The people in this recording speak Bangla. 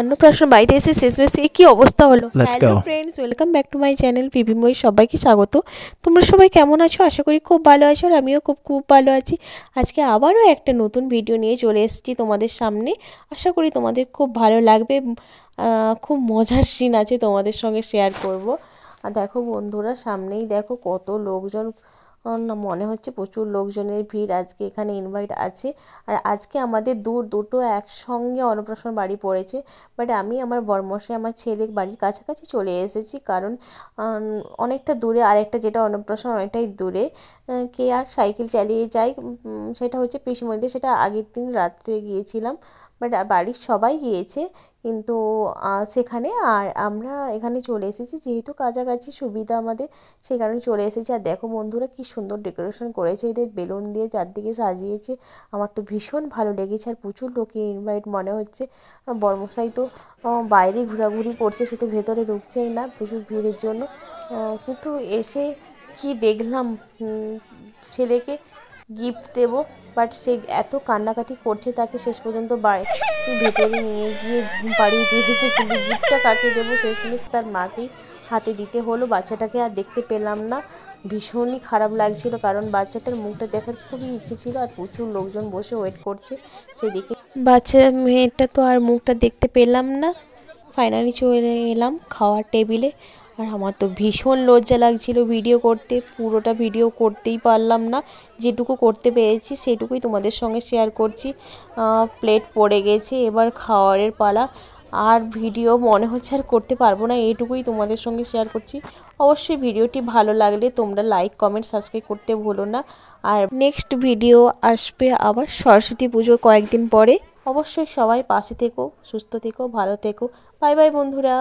অন্নপ্রাশন বাড়িতে এসে শেষমেশ সে কি অবস্থা হলো hello friends welcome back to my channel পিবি মই সবাইকে স্বাগত তোমরা সবাই কেমন আছো আশা করি খুব ভালো আছো আর আমিও খুব খুব ভালো আছি আজকে আবারও একটা নতুন ভিডিও নিয়ে চলে এসেছি তোমাদের সামনে আশা করি তোমাদের খুব ভালো লাগবে খুব মজার সিন আছে তোমাদের সঙ্গে শেয়ার করব আর দেখো বন্ধুরা সামনেই দেখো কত লোকজন মনে হচ্ছে প্রচুর লোকজনের ভিড় আজকে এখানে ইনভাইট আছে আর আজকে আমাদের দূর দুটো একসঙ্গে অন্নপ্রাশন বাড়ি পড়েছে বাট আমি আমার বর্মশে আমার ছেলে বাড়ির কাছাকাছি চলে এসেছি কারণ অনেকটা দূরে আরেকটা যেটা অন্নপ্রাশন অনেকটাই দূরে কে আর সাইকেল চালিয়ে যাই সেটা হচ্ছে পিসিমণিতে সেটা আগের দিন রাত্রে গিয়েছিলাম বাট বাড়ির সবাই গিয়েছে কিন্তু সেখানে আর আমরা এখানে চলে এসেছি যেহেতু কাছাকাছি সুবিধা আমাদের সেই কারণে চলে এসেছি আর দেখো বন্ধুরা কি সুন্দর ডেকোরেশন করেছে এদের বেলুন দিয়ে চারদিকে সাজিয়েছে আমার তো ভীষণ ভালো লেগেছে আর প্রচুর লোকে ইনভাইট মনে হচ্ছে বর্মশাই তো বাইরে ঘোরাঘুরি করছে সে তো ভেতরে ঢুকছেই না প্রচুর ভিড়ের জন্য কিন্তু এসে কি দেখলাম ছেলেকে গিফট দেব বাট সে এত কান্নাকাটি করছে তাকে শেষ পর্যন্ত ভেতরে নিয়ে গিয়ে ঘুম পাড়িয়ে দিয়েছে কিন্তু গিফটটা কাকে দেবো শেষমেশ তার মাকেই হাতে দিতে হলো বাচ্চাটাকে আর দেখতে পেলাম না ভীষণই খারাপ লাগছিল কারণ বাচ্চাটার মুখটা দেখার খুবই ইচ্ছে ছিল আর প্রচুর লোকজন বসে ওয়েট করছে সেদিকে বাচ্চা মেয়েটা তো আর মুখটা দেখতে পেলাম না ফাইনালি চলে এলাম খাওয়ার টেবিলে আর আমার তো ভীষণ লজ্জা লাগছিল ভিডিও করতে পুরোটা ভিডিও করতেই পারলাম না যেটুকু করতে পেরেছি সেটুকুই তোমাদের সঙ্গে শেয়ার করছি প্লেট পড়ে গেছে এবার খাওয়ারের পালা আর ভিডিও মনে হচ্ছে আর করতে পারবো না এটুকুই তোমাদের সঙ্গে শেয়ার করছি অবশ্যই ভিডিওটি ভালো লাগলে তোমরা লাইক কমেন্ট সাবস্ক্রাইব করতে ভুলো না আর নেক্সট ভিডিও আসবে আবার সরস্বতী পুজোর কয়েকদিন পরে অবশ্যই সবাই পাশে থেকো সুস্থ থেকো ভালো থেকো বাই বাই বন্ধুরা